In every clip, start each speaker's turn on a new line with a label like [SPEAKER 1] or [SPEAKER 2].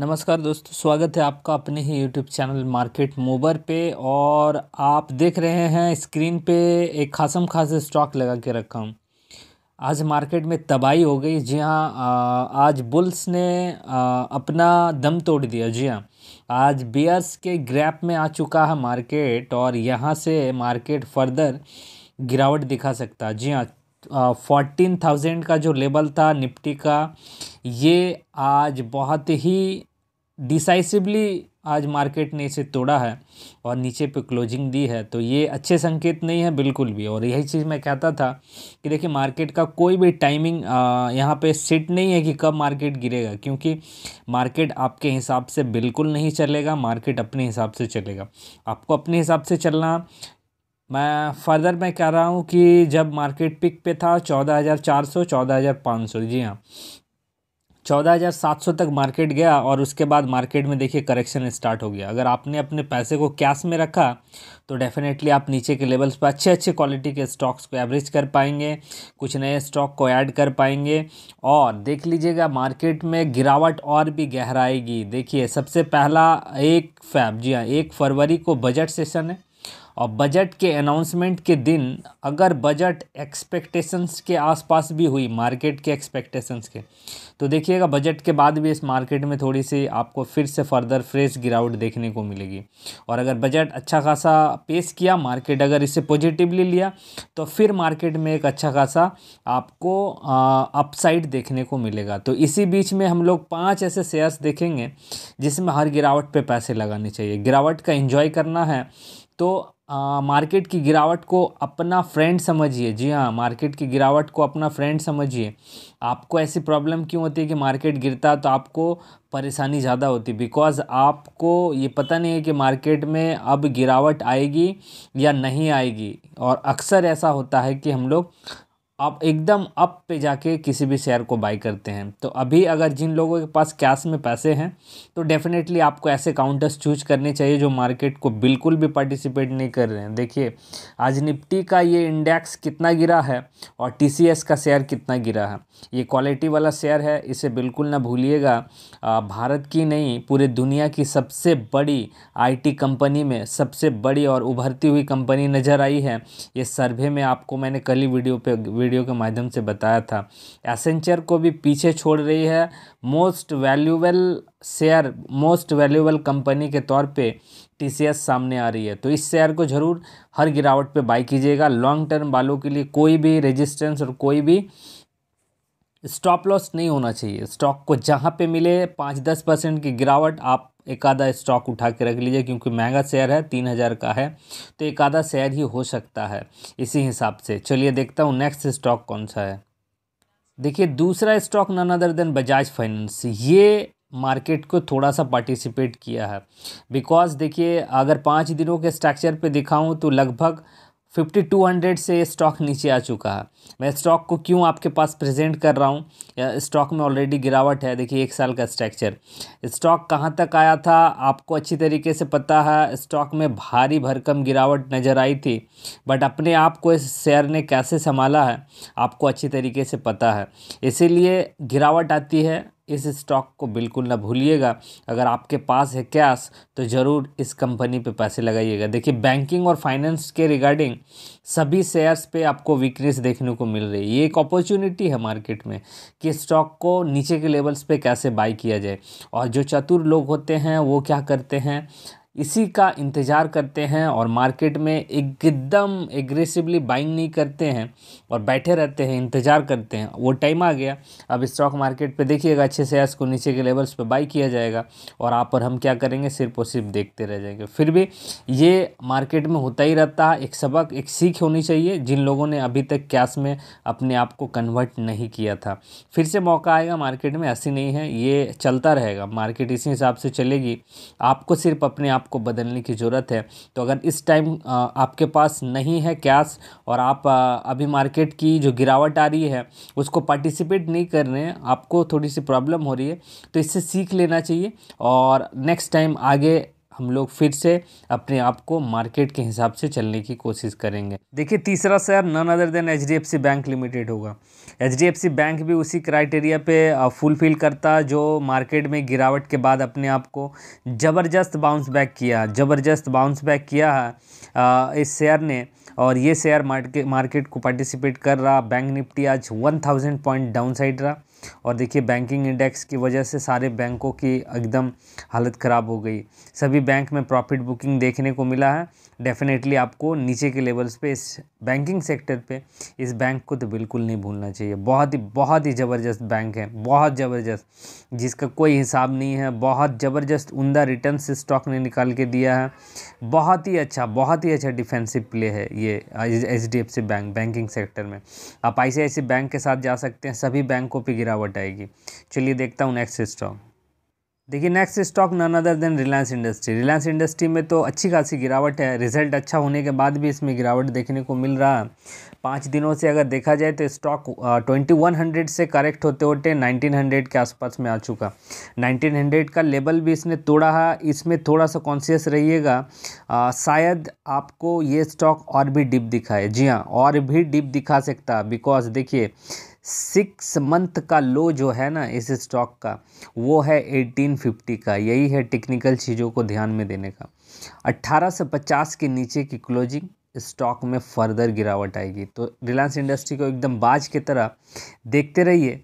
[SPEAKER 1] नमस्कार दोस्तों स्वागत है आपका अपने ही यूट्यूब चैनल मार्केट मोबर पे और आप देख रहे हैं स्क्रीन पे एक खासम खास स्टॉक लगा के रखा हूँ आज मार्केट में तबाही हो गई जी हाँ आज बुल्स ने अपना दम तोड़ दिया जी हाँ आज बियर्स के ग्रैप में आ चुका है मार्केट और यहाँ से मार्केट फर्दर गिरावट दिखा सकता जी हाँ फोर्टीन थाउजेंड का जो लेवल था निफ्टी का ये आज बहुत ही डिसाइसिवली आज मार्केट ने इसे तोड़ा है और नीचे पे क्लोजिंग दी है तो ये अच्छे संकेत नहीं है बिल्कुल भी और यही चीज़ मैं कहता था कि देखिए मार्केट का कोई भी टाइमिंग यहाँ पे सेट नहीं है कि कब मार्केट गिरेगा क्योंकि मार्केट आपके हिसाब से बिल्कुल नहीं चलेगा मार्केट अपने हिसाब से चलेगा आपको अपने हिसाब से चलना मैं फर्दर मैं कह रहा हूँ कि जब मार्केट पिक पे था चौदह हज़ार चार सौ चौदह हज़ार पाँच सौ जी हाँ चौदह हज़ार सात सौ तक मार्केट गया और उसके बाद मार्केट में देखिए करेक्शन स्टार्ट हो गया अगर आपने अपने पैसे को कैश में रखा तो डेफ़िनेटली आप नीचे के लेवल्स पर अच्छे अच्छे क्वालिटी के स्टॉक्स को एवरेज कर पाएंगे कुछ नए स्टॉक को ऐड कर पाएंगे और देख लीजिएगा मार्केट में गिरावट और भी गहराएगी देखिए सबसे पहला एक फैब जी हाँ एक फरवरी को बजट सेशन है और बजट के अनाउंसमेंट के दिन अगर बजट एक्सपेक्टेशंस के आसपास भी हुई मार्केट के एक्सपेक्टेशंस के तो देखिएगा बजट के बाद भी इस मार्केट में थोड़ी सी आपको फिर से फर्दर फ्रेश गिरावट देखने को मिलेगी और अगर बजट अच्छा खासा पेश किया मार्केट अगर इसे पॉजिटिवली लिया तो फिर मार्केट में एक अच्छा खासा आपको अपसाइड देखने को मिलेगा तो इसी बीच में हम लोग पाँच ऐसे शेयर्स देखेंगे जिसमें हर गिरावट पर पैसे लगाने चाहिए गिरावट का इन्जॉय करना है तो आ, मार्केट की गिरावट को अपना फ्रेंड समझिए जी हाँ मार्केट की गिरावट को अपना फ्रेंड समझिए आपको ऐसी प्रॉब्लम क्यों होती है कि मार्केट गिरता तो आपको परेशानी ज़्यादा होती बिकॉज़ आपको ये पता नहीं है कि मार्केट में अब गिरावट आएगी या नहीं आएगी और अक्सर ऐसा होता है कि हम लोग आप एकदम अप पे जाके किसी भी शेयर को बाई करते हैं तो अभी अगर जिन लोगों के पास कैश में पैसे हैं तो डेफिनेटली आपको ऐसे काउंटर्स चूज करने चाहिए जो मार्केट को बिल्कुल भी पार्टिसिपेट नहीं कर रहे हैं देखिए आज निफ्टी का ये इंडेक्स कितना गिरा है और टी का शेयर कितना गिरा है ये क्वालिटी वाला शेयर है इसे बिल्कुल ना भूलिएगा भारत की नहीं पूरे दुनिया की सबसे बड़ी आई कंपनी में सबसे बड़ी और उभरती हुई कंपनी नज़र आई है ये सर्वे में आपको मैंने कल ही वीडियो पर वीडियो के माध्यम से बताया था एसेंचर को भी पीछे छोड़ रही है most valuable share most valuable company के तौर पे टीसीएस सामने आ रही है तो इस शेयर को ज़रूर हर गिरावट पे बाई कीजिएगा लॉन्ग टर्म वालों के लिए कोई भी रेजिस्टेंस और कोई भी स्टॉप लॉस नहीं होना चाहिए स्टॉक को जहाँ पे मिले पाँच दस परसेंट की गिरावट आप एक आधा स्टॉक उठा के रख लीजिए क्योंकि महंगा शेयर है तीन हज़ार का है तो एक आधा शेयर ही हो सकता है इसी हिसाब से चलिए देखता हूँ नेक्स्ट स्टॉक कौन सा है देखिए दूसरा stock none other than Bajaj finance ये मार्केट को थोड़ा सा पार्टिसिपेट किया है बिकॉज देखिए अगर पाँच दिनों के स्ट्रक्चर पर दिखाऊँ तो लगभग फिफ्टी टू हंड्रेड से स्टॉक नीचे आ चुका है मैं स्टॉक को क्यों आपके पास प्रेजेंट कर रहा हूँ स्टॉक में ऑलरेडी गिरावट है देखिए एक साल का स्ट्रक्चर स्टॉक कहाँ तक आया था आपको अच्छी तरीके से पता है स्टॉक में भारी भरकम गिरावट नज़र आई थी बट अपने आप को इस शेयर ने कैसे संभाला है आपको अच्छी तरीके से पता है इसीलिए गिरावट आती है इस स्टॉक को बिल्कुल ना भूलिएगा अगर आपके पास है कैश तो ज़रूर इस कंपनी पे पैसे लगाइएगा देखिए बैंकिंग और फाइनेंस के रिगार्डिंग सभी शेयर्स पे आपको वीकनेस देखने को मिल रही है ये एक अपॉर्चुनिटी है मार्केट में कि स्टॉक को नीचे के लेवल्स पे कैसे बाई किया जाए और जो चतुर लोग होते हैं वो क्या करते हैं इसी का इंतज़ार करते हैं और मार्केट में एकदम एग्रेसिवली बाइंग नहीं करते हैं और बैठे रहते हैं इंतज़ार करते हैं वो टाइम आ गया अब स्टॉक मार्केट पे देखिएगा अच्छे से को नीचे के लेवल्स पे बाई किया जाएगा और आप और हम क्या करेंगे सिर्फ और सिर्फ देखते रह जाएंगे फिर भी ये मार्केट में होता ही रहता है एक सबक एक सीख होनी चाहिए जिन लोगों ने अभी तक कैश में अपने आप को कन्वर्ट नहीं किया था फिर से मौका आएगा मार्केट में ऐसी नहीं है ये चलता रहेगा मार्केट इसी हिसाब से चलेगी आपको सिर्फ अपने आप आप को बदलने की ज़रूरत है तो अगर इस टाइम आपके पास नहीं है कैश और आप अभी मार्केट की जो गिरावट आ रही है उसको पार्टिसिपेट नहीं कर रहे हैं आपको थोड़ी सी प्रॉब्लम हो रही है तो इससे सीख लेना चाहिए और नेक्स्ट टाइम आगे हम लोग फिर से अपने आप को मार्केट के हिसाब से चलने की कोशिश करेंगे देखिए तीसरा share none other than H bank limited होगा एच बैंक भी उसी क्राइटेरिया पे फुलफिल करता जो मार्केट में गिरावट के बाद अपने आप को ज़बरदस्त बाउंस बैक किया ज़बरदस्त बाउंस बैक किया है इस शेयर ने और ये शेयर मार्केट मार्केट को पार्टिसिपेट कर रहा बैंक निफ्टी आज थाउजेंड पॉइंट डाउन साइड रहा और देखिए बैंकिंग इंडेक्स की वजह से सारे बैंकों की एकदम हालत ख़राब हो गई सभी बैंक में प्रॉफिट बुकिंग देखने को मिला है डेफिनेटली आपको नीचे के लेवल्स पे इस बैंकिंग सेक्टर पे इस बैंक को तो बिल्कुल नहीं भूलना चाहिए बहुत ही बहुत ही ज़बरदस्त बैंक है बहुत ज़बरदस्त जिसका कोई हिसाब नहीं है बहुत ज़बरदस्त उमदा रिटर्न स्टॉक ने निकाल के दिया है बहुत ही अच्छा बहुत ही अच्छा डिफेंसिव प्ले है ये एच बैंक बैंकिंग सेक्टर में आप ऐसे ऐसे बैंक के साथ जा सकते हैं सभी बैंकों पर गिरावट आएगी चलिए देखता हूँ नेक्स्ट स्टॉक देखिए next stock none other than Reliance industry Reliance industry में तो अच्छी खासी गिरावट है रिजल्ट अच्छा होने के बाद भी इसमें गिरावट देखने को मिल रहा है पाँच दिनों से अगर देखा जाए तो स्टॉक ट्वेंटी वन हंड्रेड से करेक्ट होते होते नाइनटीन हंड्रेड के आसपास में आ चुका नाइनटीन हंड्रेड का लेवल भी इसने तोड़ा है इसमें थोड़ा सा कॉन्शियस रहिएगा शायद आपको ये स्टॉक और भी डिप दिखाए जी हाँ और भी डिप दिखा सकता बिकॉज देखिए सिक्स मंथ का लो जो है ना इस स्टॉक का वो है 1850 का यही है टेक्निकल चीज़ों को ध्यान में देने का पचास के नीचे की क्लोजिंग स्टॉक में फर्दर गिरावट आएगी तो रिलायंस इंडस्ट्री को एकदम बाज की तरह देखते रहिए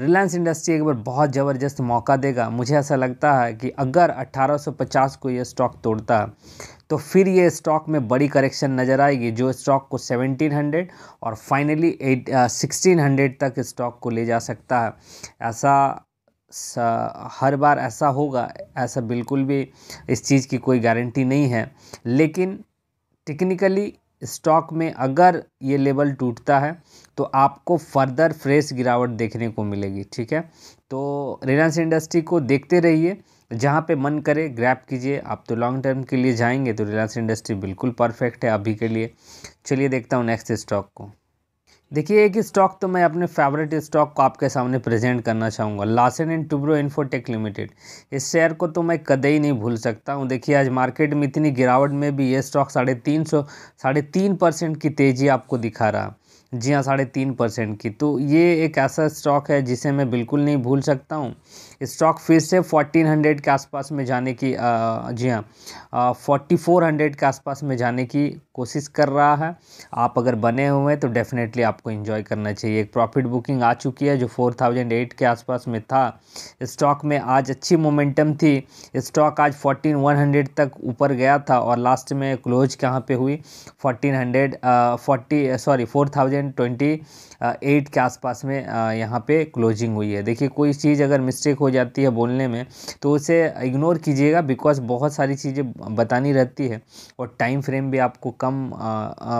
[SPEAKER 1] रिलायंस इंडस्ट्री एक बार बहुत ज़बरदस्त मौका देगा मुझे ऐसा लगता है कि अगर 1850 को ये स्टॉक तोड़ता तो फिर ये स्टॉक में बड़ी करेक्शन नज़र आएगी जो स्टॉक को 1700 और फाइनली एट सिक्सटीन हंड्रेड तक स्टॉक को ले जा सकता है ऐसा हर बार ऐसा होगा ऐसा बिल्कुल भी इस चीज़ की कोई गारंटी नहीं है लेकिन टेक्निकली स्टॉक में अगर ये लेवल टूटता है तो आपको फर्दर फ्रेश गिरावट देखने को मिलेगी ठीक है तो रिलायंस इंडस्ट्री को देखते रहिए जहाँ पे मन करे ग्रैप कीजिए आप तो लॉन्ग टर्म के लिए जाएंगे तो रिलायंस इंडस्ट्री बिल्कुल परफेक्ट है अभी के लिए चलिए देखता हूँ नेक्स्ट स्टॉक को देखिए एक स्टॉक तो मैं अपने फेवरेट स्टॉक को आपके सामने प्रेजेंट करना चाहूँगा Larsen and Toubro Infotech limited इस शेयर को तो मैं कदई नहीं भूल सकता हूँ देखिए आज मार्केट में इतनी गिरावट में भी ये स्टॉक साढ़े तीन सौ साढ़े तीन परसेंट की तेज़ी आपको दिखा रहा जी हाँ साढ़े तीन परसेंट की तो ये एक ऐसा स्टॉक है जिसे मैं बिल्कुल नहीं भूल सकता हूँ स्टॉक फिर से 1400 के आसपास में जाने की जी हाँ फोर्टी फोर हंड्रेड के आसपास में जाने की कोशिश कर रहा है आप अगर बने हुए हैं तो डेफिनेटली आपको एंजॉय करना चाहिए एक प्रॉफिट बुकिंग आ चुकी है जो फोर थाउजेंड एट के आसपास में था स्टॉक में आज अच्छी मोमेंटम थी स्टॉक आज फोर्टीन वन हंड्रेड तक ऊपर गया था और लास्ट में क्लोज कहाँ पर हुई fourteen hundred forty sorry four thousand twenty eight के आसपास में यहाँ पे क्लोजिंग हुई है देखिए कोई चीज़ अगर मिस्टेक हो हो जाती है बोलने में तो उसे इग्नोर कीजिएगा बिकॉज बहुत सारी चीज़ें बतानी रहती है और टाइम फ्रेम भी आपको कम आ, आ,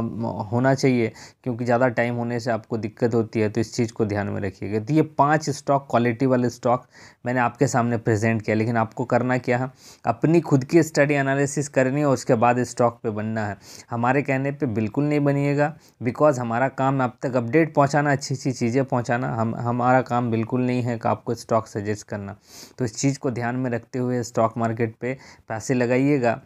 [SPEAKER 1] होना चाहिए क्योंकि ज़्यादा टाइम होने से आपको दिक्कत होती है तो इस चीज़ को ध्यान में रखिएगा तो ये पाँच स्टॉक क्वालिटी वाले स्टॉक मैंने आपके सामने प्रेजेंट किया लेकिन आपको करना क्या है अपनी खुद की स्टडी एनालिसिस करनी है उसके बाद स्टॉक पे बनना है हमारे कहने पे बिल्कुल नहीं बनिएगा बिकॉज हमारा काम आप तक अपडेट पहुंचाना अच्छी अच्छी चीज़ें पहुंचाना हम हमारा काम बिल्कुल नहीं है कि तो आपको स्टॉक सजेस्ट करना करना तो इस चीज़ को ध्यान में रखते हुए स्टॉक मार्केट पे पैसे लगाइएगा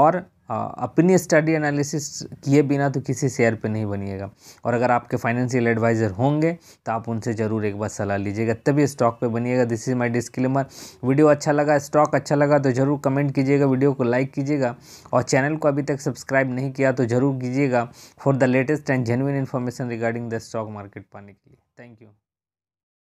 [SPEAKER 1] और अपनी स्टडी एनालिसिस किए बिना तो किसी शेयर पे नहीं बनिएगा और अगर आपके फाइनेंशियल एडवाइज़र होंगे तो आप उनसे ज़रूर एक बार सलाह लीजिएगा तभी स्टॉक पे बनिएगा this is my disclaimer video अच्छा लगा स्टॉक अच्छा लगा तो ज़रूर कमेंट कीजिएगा वीडियो को लाइक कीजिएगा और चैनल को अभी तक सब्सक्राइब नहीं किया तो ज़रूर कीजिएगा for the latest and genuine information regarding the stock market पाने के लिए थैंक यू